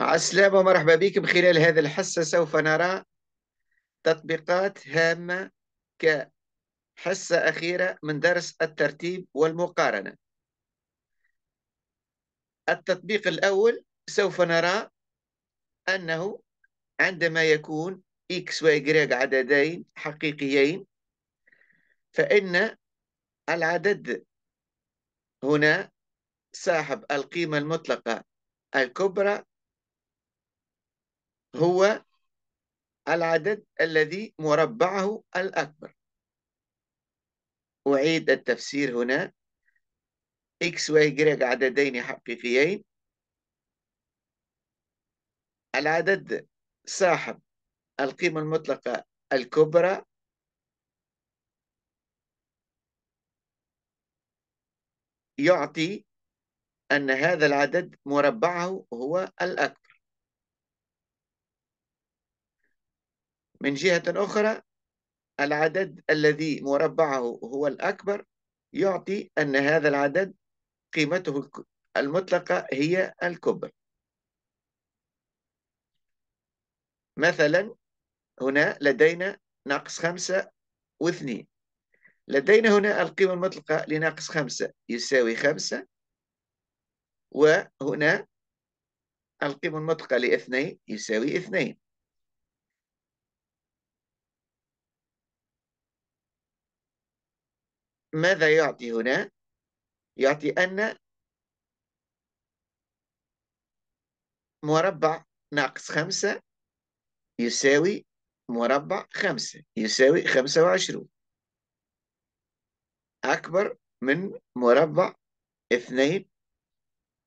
السلام ومرحبا بكم خلال هذا الحصة سوف نرى تطبيقات هامة كحصة أخيرة من درس الترتيب والمقارنة التطبيق الأول سوف نرى أنه عندما يكون X و Y عددين حقيقيين فإن العدد هنا صاحب القيمة المطلقة الكبرى هو العدد الذي مربعه الأكبر أعيد التفسير هنا x و y عددين حقيقيين العدد صاحب القيمة المطلقة الكبرى يعطي أن هذا العدد مربعه هو الأكبر من جهة أخرى العدد الذي مربعه هو الأكبر يعطي أن هذا العدد قيمته المطلقة هي الكبر مثلا هنا لدينا ناقص خمسة واثنين لدينا هنا القيمة المطلقة لناقص خمسة يساوي خمسة وهنا القيمة المطلقة لاثنين يساوي اثنين ماذا يعطي هنا يعطي أن مربع ناقص خمسة يساوي مربع خمسة يساوي خمسة وعشرون أكبر من مربع اثنين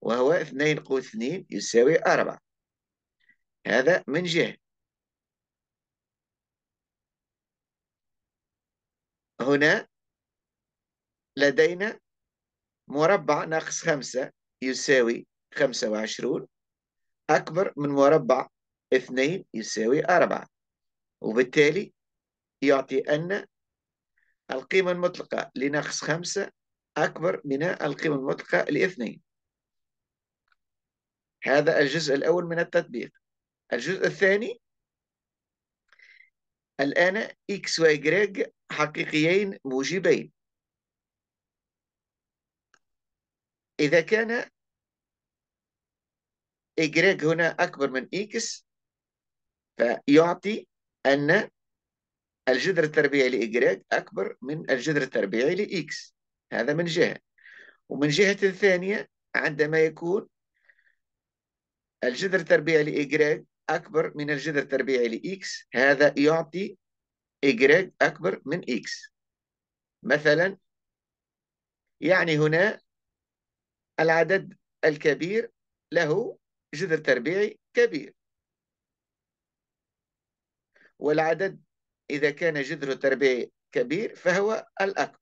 وهو اثنين قوة اثنين يساوي أربعة هذا من جهة هنا لدينا مربع ناقص خمسة يساوي خمسة وعشرون أكبر من مربع اثنين يساوي أربعة وبالتالي يعطي أن القيمة المطلقة لناقص خمسة أكبر من القيمة المطلقة لاثنين هذا الجزء الأول من التطبيق الجزء الثاني الآن إكس y حقيقيين موجبين إذا كان y هنا أكبر من إكس فيعطي أن الجذر التربيعي y أكبر من الجذر التربيعي لإكس هذا من جهة ومن جهة ثانية عندما يكون الجذر التربيعي y أكبر من الجذر التربيعي لإكس هذا يعطي y أكبر من إكس مثلا يعني هنا العدد الكبير له جذر تربيعي كبير والعدد إذا كان جذر تربيعي كبير فهو الأكبر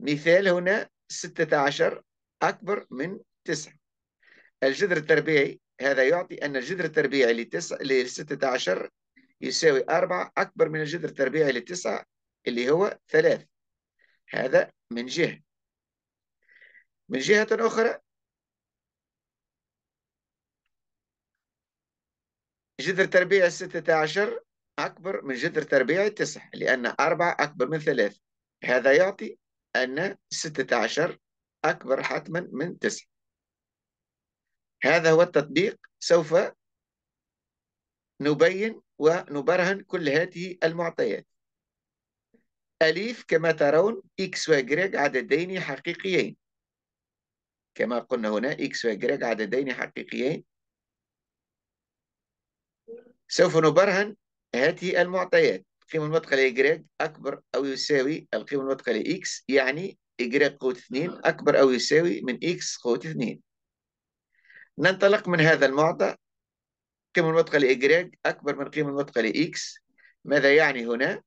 مثال هنا 16 أكبر من 9 الجذر التربيعي هذا يعطي أن الجذر التربيعي لتسعة ل 16 يساوي 4 أكبر من الجذر التربيعي لتسعة اللي هو 3 هذا من جهة من جهة أخرى جذر تربيع الستة عشر أكبر من جذر تربيع التسعة لأن أربعة أكبر من ثلاث هذا يعطي أن ستة عشر أكبر حتما من تسعة هذا هو التطبيق سوف نبين ونبرهن كل هذه المعطيات أليف كما ترون إكس وإجريج عددين حقيقيين كما قلنا هنا إكس وإجراج عددين حقيقيين سوف نبرهن هذه المعطيات قيمة المطلقة لإجراج أكبر أو يساوي القيمة المطلقة لإكس يعني إجراج قوة 2 أكبر أو يساوي من إكس قوة 2 ننطلق من هذا المعطى قيمة المطلقة لإجراج أكبر من قيمة المطلقة لإكس ماذا يعني هنا؟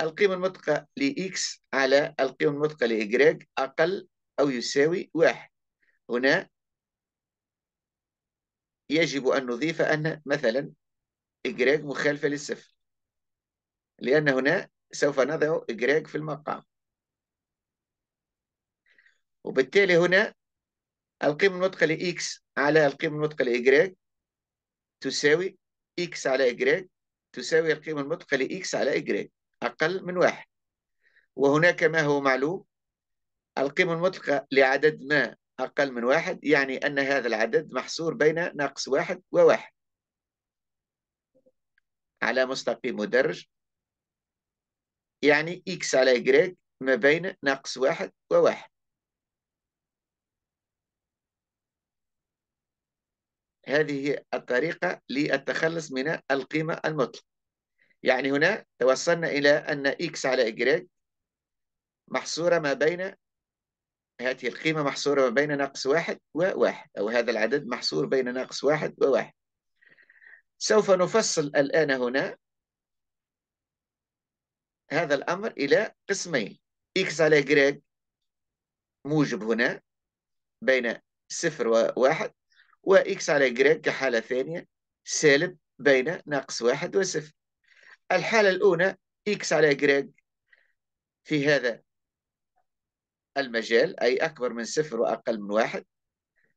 القيمة المطلقة لإكس على القيمة المطلقة لإجراج أقل أو يساوي واحد هنا يجب أن نضيف أن مثلا إجراج مخالفة للصفر لأن هنا سوف نضع إجراج في المقام وبالتالي هنا القيمة المطلقة لإكس على القيمة المطلقة لإجراج تساوي إكس على إجراج تساوي القيمة المطلقة لإكس على إجراج أقل من واحد وهناك ما هو معلوم القيمة المطلقة لعدد ما أقل من واحد يعني أن هذا العدد محصور بين ناقص واحد وواحد على مستقيم مدرج يعني إكس على y ما بين ناقص واحد وواحد هذه هي الطريقة للتخلص من القيمة المطلقة يعني هنا توصلنا إلى أن إكس على y محصورة ما بين هذه القيمة محصورة بين ناقص واحد وواحد أو هذا العدد محصور بين ناقص واحد وواحد سوف نفصل الآن هنا هذا الأمر إلى قسمين x على y موجب هنا بين صفر وواحد وإكس على y كحالة ثانية سالب بين ناقص واحد وصفر الحالة الأولى إكس على y في هذا المجال أي أكبر من صفر وأقل من واحد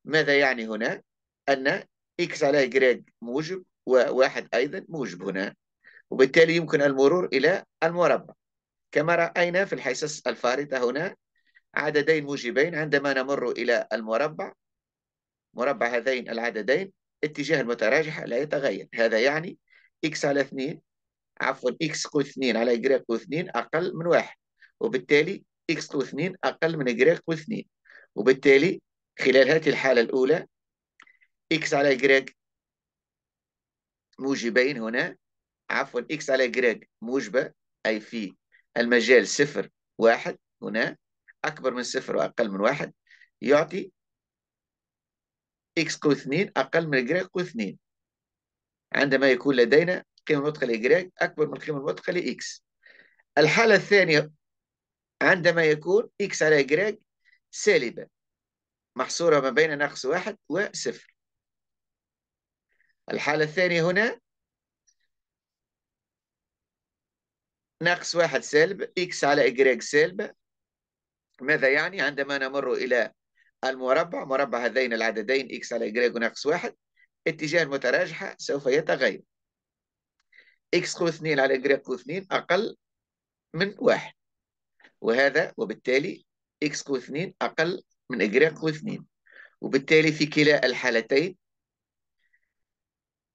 ماذا يعني هنا؟ أن إكس على y موجب وواحد أيضا موجب هنا وبالتالي يمكن المرور إلى المربع كما رأينا في الحصص الفارطة هنا عددين موجبين عندما نمر إلى المربع مربع هذين العددين اتجاه المتراجح لا يتغير هذا يعني x على 2 عفوا x قو 2 على y قو 2 أقل من واحد وبالتالي إكس 2 أقل من و2 وبالتالي خلال هذه الحالة الأولى إكس على y موجبين هنا عفوا إكس على y موجبة أي في المجال صفر واحد هنا أكبر من صفر وأقل من واحد يعطي إكس قو اثنين أقل من y قوة اثنين عندما يكون لدينا قيمة مطلقة y أكبر من قيمه المطلقة x الحالة الثانية عندما يكون x على y سالبة محصورة ما بين ناقص واحد وصفر الحالة الثانية هنا ناقص واحد سالب x على y سالبة ماذا يعني عندما نمر إلى المربع مربع هذين العددين x على y وناقص واحد اتجاه المتراجحة سوف يتغير x قوة 2 على y قوة 2 أقل من واحد وهذا وبالتالي اكس كو 2 أقل من إجراء كو 2 وبالتالي في كلا الحالتين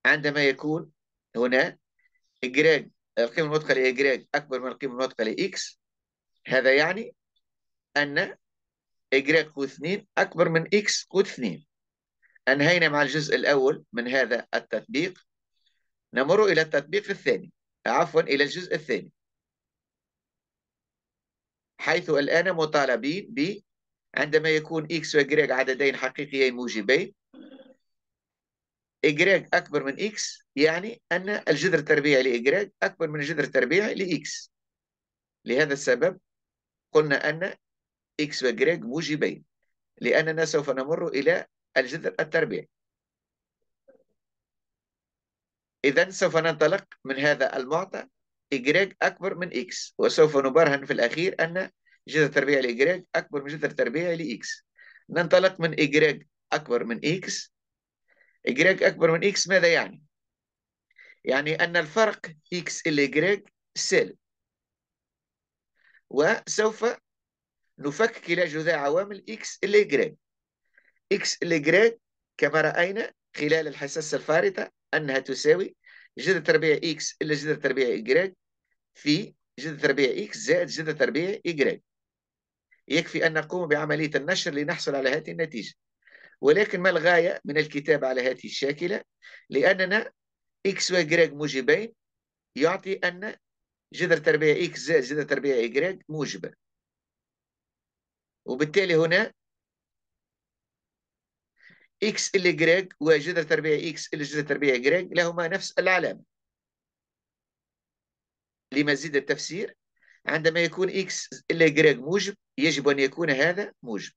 عندما يكون هنا إجراج القيمة الواثقة لإجراج أكبر من القيمة الواثقة لإكس هذا يعني أن إجراج كو 2 أكبر من إكس كو 2 أنهينا مع الجزء الأول من هذا التطبيق نمر إلى التطبيق الثاني عفوا إلى الجزء الثاني حيث الآن مطالبين ب عندما يكون إكس y عددين حقيقيين موجبين y أكبر من إكس يعني أن الجذر التربيعي y أكبر من الجذر التربيعي لإكس لهذا السبب قلنا أن إكس y موجبين لأننا سوف نمر إلى الجذر التربيعي إذا سوف ننطلق من هذا المعطى إجراج أكبر من X وسوف نبرهن في الأخير أن جذر تربيع لإجراج أكبر من جذر تربيع لX ننطلق من إجراج أكبر من X إجراج أكبر من X ماذا يعني؟ يعني أن الفرق إلى الإجراج سالب وسوف نفك كلا جذاع عوامل إكس الإجراج إلى الإجراج كما رأينا خلال الحساسة الفارطة أنها تساوي جذر تربيع اكس الا جذر تربيع y في جذر تربيع اكس زائد جذر تربيع y يكفي ان نقوم بعمليه النشر لنحصل على هذه النتيجه ولكن ما الغايه من الكتابه على هذه الشاكله لاننا اكس وجراج موجبين يعطي ان جذر تربيع اكس زائد جذر تربيع y موجبه وبالتالي هنا اكس اللي وجذر تربيع اكس اللي جذر تربيع جريج لهما نفس العلامه لمزيد التفسير عندما يكون اكس اللي جريج موجب يجب ان يكون هذا موجب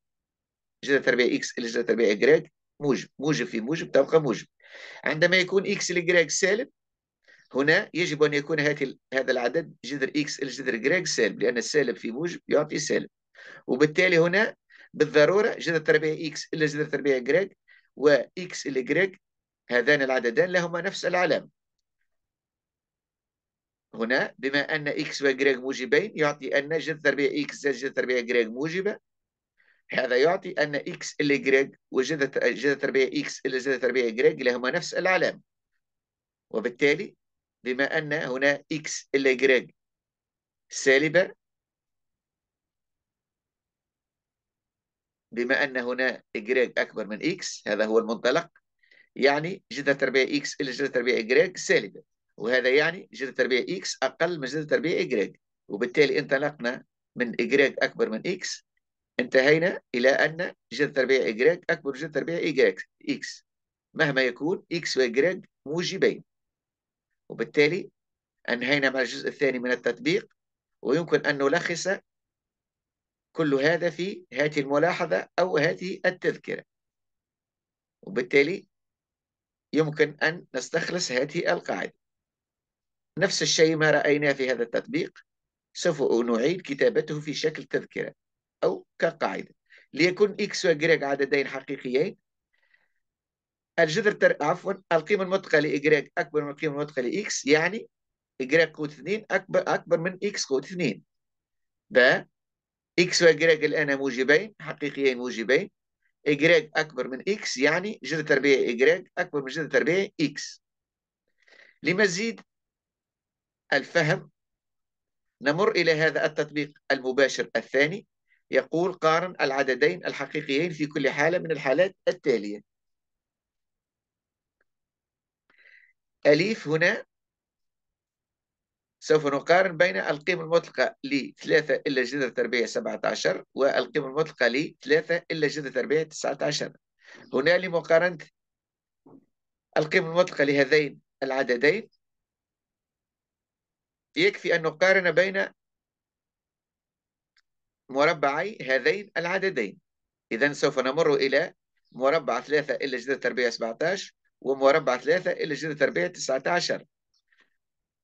جذر تربيع اكس اللي جذر تربيع جريج موجب موجب في موجب تبقى موجب عندما يكون اكس اللي سالب هنا يجب أن يكون هذا العدد جذر إكس الجذر جريج سالب لأن السالب في موجب يعطي سالب وبالتالي هنا بالضرورة جذر تربيع إكس الا جذر تربيع جريج و x الإجريك هذان العددان لهما نفس العلامة هنا بما أن إكس وإجريك موجبين يعطي أن جذر تربيع x زائد جذر تربيع y موجبة هذا يعطي أن إكس الإجريك وجذر جذر تربيع x إلى جذر تربيع y لهما نفس العلامة وبالتالي بما أن هنا إكس الإجريك سالبة بما أن هنا إجراج أكبر من إكس هذا هو المنطلق يعني جذر تربيع إكس إلى جذر تربيع إجراج سالبة وهذا يعني جذر تربيع إكس أقل من جذر تربيع إجراج وبالتالي انطلقنا من إجراج أكبر من إكس انتهينا إلى أن جذر تربيع إجراج أكبر من جذر تربيع إجراج إكس مهما يكون إكس وإجراج موجبين وبالتالي أنهينا مع الجزء الثاني من التطبيق ويمكن أن نلخص كل هذا في هذه الملاحظة أو هذه التذكرة وبالتالي يمكن أن نستخلص هذه القاعدة نفس الشيء ما رأيناه في هذا التطبيق سوف نعيد كتابته في شكل تذكرة أو كقاعدة ليكون إكس وإجراك عددين حقيقيين الجذر تر... عفوا القيمة المطلقة لإجريك أكبر من القيمة المطلقة لإكس يعني إجريك قوة 2 أكبر أكبر من إكس قوة 2 ب إكس وإجراج الآن موجبين حقيقيين موجبين إجراج أكبر من إكس يعني جذر تربيع إجراج أكبر من جذر تربيع إكس لمزيد الفهم نمر إلى هذا التطبيق المباشر الثاني يقول قارن العددين الحقيقيين في كل حالة من الحالات التالية أليف هنا سوف نقارن بين القيمة المطلقة لثلاثة إلا جذر تربيع 17 والقيمة المطلقة لثلاثة إلا جذر تربيع 19 هنا لمقارنة القيمة المطلقة لهذين العددين يكفي أن نقارن بين مربعي هذين العددين إذا سوف نمر إلى مربع ثلاثة إلا جذر تربيع 17 ومربع ثلاثة إلا جذر تربيع 19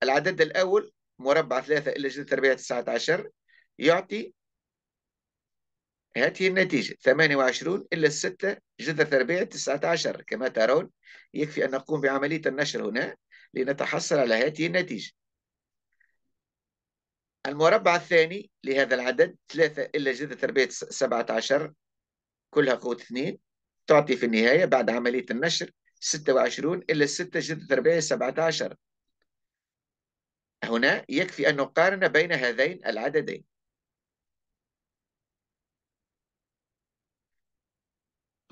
العدد الأول مربع ثلاثة إلى جذر تربيع تسعة عشر يعطي هذه النتيجة ثمانية وعشرون إلا ستة جذر تربيع تسعة عشر كما ترون يكفي أن نقوم بعملية النشر هنا لنتحصل على هذه النتيجة المربع الثاني لهذا العدد ثلاثة إلا جذر تربيع سبعة عشر كلها قوة اثنين تعطي في النهاية بعد عملية النشر ستة وعشرون إلا ستة جذر تربيع سبعة عشر هنا يكفي أن نقارن بين هذين العددين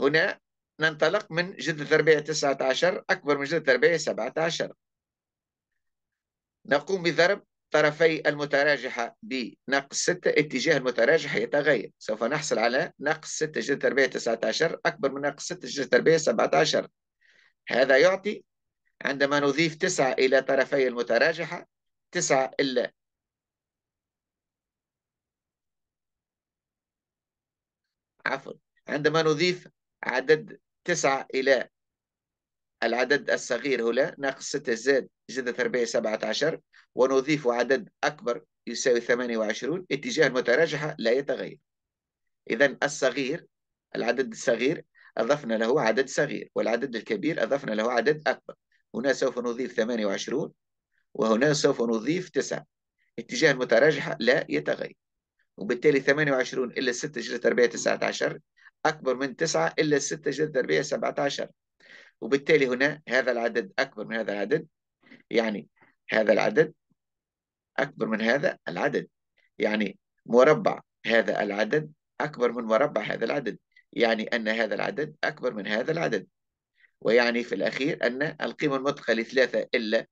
هنا ننطلق من جذر تربيع 19 أكبر من جذر تربيع 17 نقوم بضرب طرفي المتراجحة بنقص 6 اتجاه المتراجحة يتغير سوف نحصل على ناقص 6 جذر تربيع 19 أكبر من ناقص 6 جذر تربيع 17 هذا يعطي عندما نضيف 9 إلى طرفي المتراجحة تسعة إلا عفوا عندما نضيف عدد تسعة إلى العدد الصغير هنا ناقص ستة زائد زائد أربعة سبعة عشر ونضيف عدد أكبر يساوي ثمانية وعشرون اتجاه المتراجحة لا يتغير إذا الصغير العدد الصغير أضفنا له عدد صغير والعدد الكبير أضفنا له عدد أكبر هنا سوف نضيف ثمانية وعشرون وهنا سوف نضيف 9 اتجاه المتراجحة لا يتغير وبالتالي 28 إلا 6 جلد تربيع 19 أكبر من 9 إلا 6 جلد تربيع 17 وبالتالي هنا هذا العدد أكبر من هذا العدد يعني هذا العدد أكبر من هذا العدد يعني مربع هذا العدد أكبر من مربع هذا العدد يعني أن هذا العدد أكبر من هذا العدد ويعني في الأخير أن القيمة المطلقة لثلاثة إلا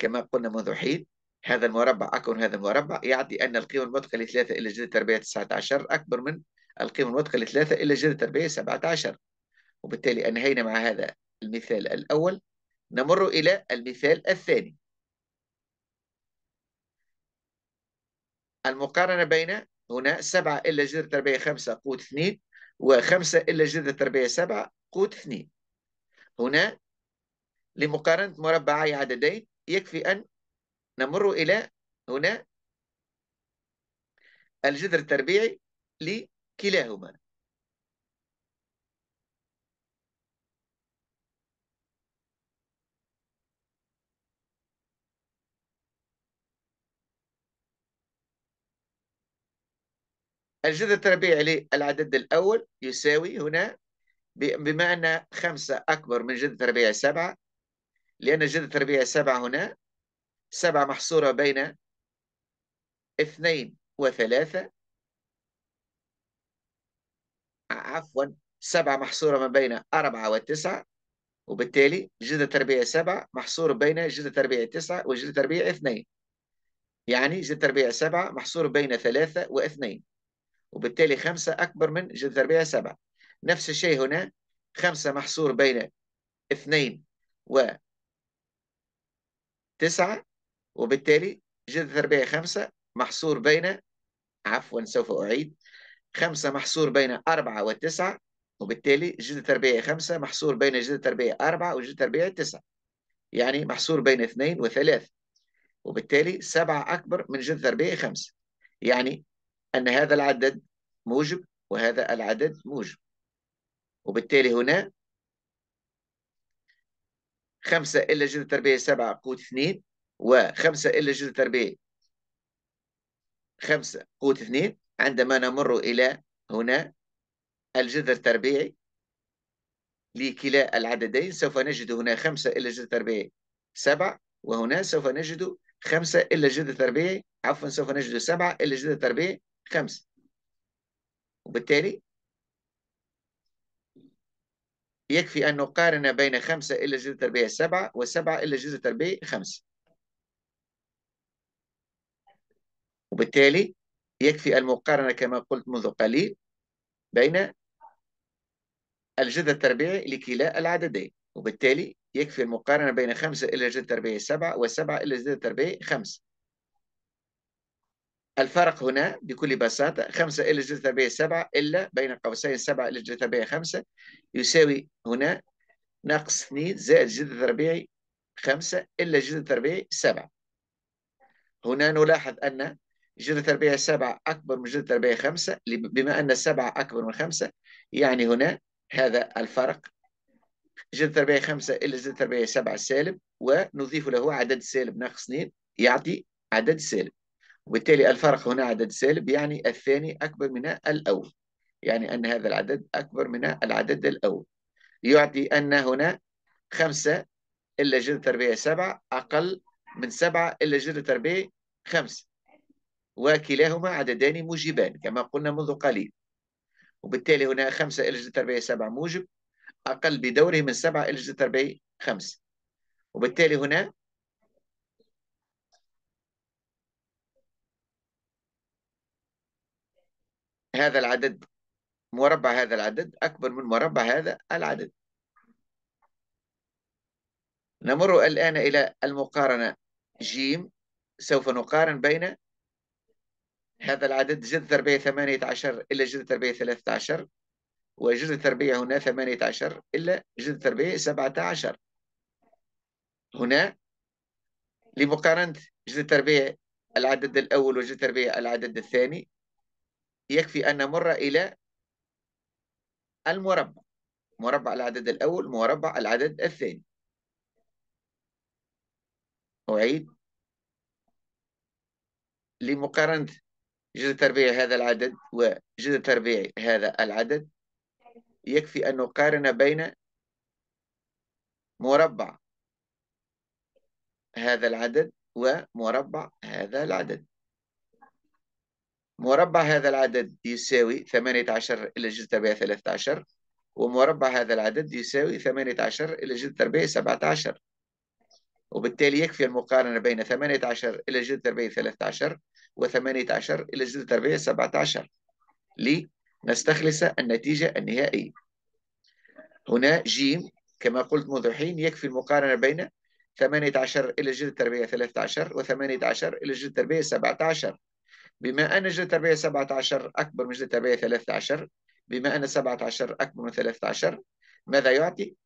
كما قلنا منذ حين هذا المربع أكبر من هذا المربع يعني أن القيمة المطلقة لثلاثة إلى جذر التربيع 19 أكبر من القيمة المطلقة لثلاثة إلى جذر التربيع 17 وبالتالي أنهينا مع هذا المثال الأول نمر إلى المثال الثاني المقارنة بين هنا 7 إلى جذر التربيع 5 قوت 2 و5 إلا جذر التربيع 7 قوت 2 هنا لمقارنة مربعي عددين يكفي أن نمر إلى هنا الجذر التربيعي لكلاهما الجذر التربيعي للعدد الأول يساوي هنا بما أن خمسة أكبر من جذر التربيعي سبعة لأن جذر التربيع سبعة هنا سبعة محصورة بين اثنين وثلاثة عفوا سبعة محصورة ما بين أربعة وتسعة وبالتالي جذر تربيع سبعة محصور بين جذر تربيع تسعة وجذر تربيع اثنين يعني جذر تربيع سبعة محصور بين ثلاثة واثنين وبالتالي خمسة أكبر من جذر تربيع سبعة نفس الشيء هنا خمسة محصور بين اثنين و تسعة وبالتالي جذر تربيعي خمسة محصور بين عفوا سوف أعيد خمسة محصور بين أربعة وتسعة وبالتالي جذر تربيعي خمسة محصور بين جذر تربيعي أربعة وجذر تربيعي تسعة يعني محصور بين اثنين وثلاث وبالتالي سبعة أكبر من جذر تربيعي خمسة يعني أن هذا العدد موجب وهذا العدد موجب وبالتالي هنا خمسة إلا جذر تربيعي سبعة قوت اثنين وخمسة إلا جذر تربيعي خمسة قوت اثنين عندما نمر إلى هنا الجذر التربيعي لكلا العددين سوف نجد هنا خمسة إلا جذر تربيعي سبعة وهنا سوف نجد خمسة إلا جذر تربيعي عفوا سوف نجد سبعة إلا جذر تربيعي خمسة وبالتالي يكفي أن نقارن بين خمسة إلى جزء التربيع سبعة وسبعة إلى جزء التربيع خمسة وبالتالي يكفي المقارنة كما قلت منذ قليل بين الجذر التربيعي لكلا العددين وبالتالي يكفي المقارنة بين خمسة إلى جذر تربيعي سبعة وسبعة إلى جذر تربيعي خمسة الفرق هنا بكل بساطة 5 إلى الجذر 7 إلا بين قوسين 7 إلى الجذر 5 يساوي هنا ناقص 2 زائد جذر تربيعي 5 إلا جذر تربيعي 7 هنا نلاحظ أن جذر تربيعي 7 أكبر من جذر تربيعي 5 بما أن 7 أكبر من 5 يعني هنا هذا الفرق جذر تربيعي 5 إلا جذر تربيعي 7 سالب ونضيف له عدد سالب ناقص 2 يعطي عدد سالب وبالتالي الفرق هنا عدد سالب يعني الثاني أكبر من الأول يعني أن هذا العدد أكبر من العدد الأول يعطي أن هنا خمسة إلا جذر تربيع سبعة أقل من سبعة إلا جذر تربيع خمسة وكلاهما عددان موجبان كما قلنا منذ قليل وبالتالي هنا خمسة إلى جذر تربيع سبعة موجب أقل بدوره من سبعة إلى جذر تربيع خمسة وبالتالي هنا هذا العدد مربع هذا العدد أكبر من مربع هذا العدد نمر الآن إلى المقارنة جيم سوف نقارن بين هذا العدد جذر تربيع 18 إلى جذر تربيع 13 وجذر تربيع هنا 18 إلى جذر تربيع 17 هنا لمقارنة جذر تربيع العدد الأول وجذر تربيع العدد الثاني يكفي أن نمر إلى المربع مربع العدد الأول مربع العدد الثاني أعيد لمقارنة جذر تربيع هذا العدد وجذر تربيع هذا العدد يكفي أن نقارن بين مربع هذا العدد ومربع هذا العدد مربع هذا العدد يساوي 18 إلى جذر تربيع 13 ومربع هذا العدد يساوي 18 إلى جذر تربيع 17 وبالتالي يكفي المقارنة بين 18 إلى جذر تربيع 13 و18 إلى جذر تربيع 17 لنستخلص النتيجة النهائية هنا جيم كما قلت منذ حين يكفي المقارنة بين 18 إلى جذر تربيع 13 و18 إلى جذر تربيع 17 بما أن جزء التربية 17 أكبر من جزء التربية 13 بما أن 17 أكبر من 13 ماذا يعطي؟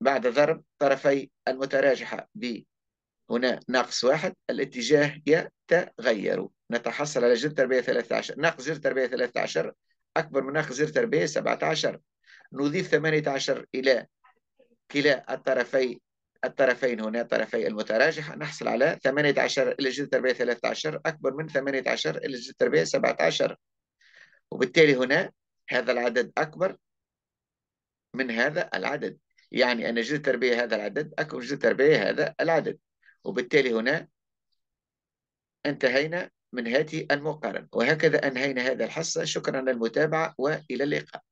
بعد ضرب طرفي المتراجحة ب هنا ناقص واحد الاتجاه يتغير نتحصل على جذر تربية 13 ناقص جذر تربية 13 أكبر من ناقص جذر تربية 17 نضيف 18 إلى كلا الطرفي الطرفين هنا طرفي المتراجح نحصل على 18 إلى جذر تربيع 13 أكبر من 18 إلى جذر تربيع 17 وبالتالي هنا هذا العدد أكبر من هذا العدد يعني أن جذر تربيع هذا العدد أكبر من جذر تربيع هذا العدد وبالتالي هنا انتهينا من هذه المقارنة وهكذا أنهينا هذا الحصة شكرا للمتابعة وإلى اللقاء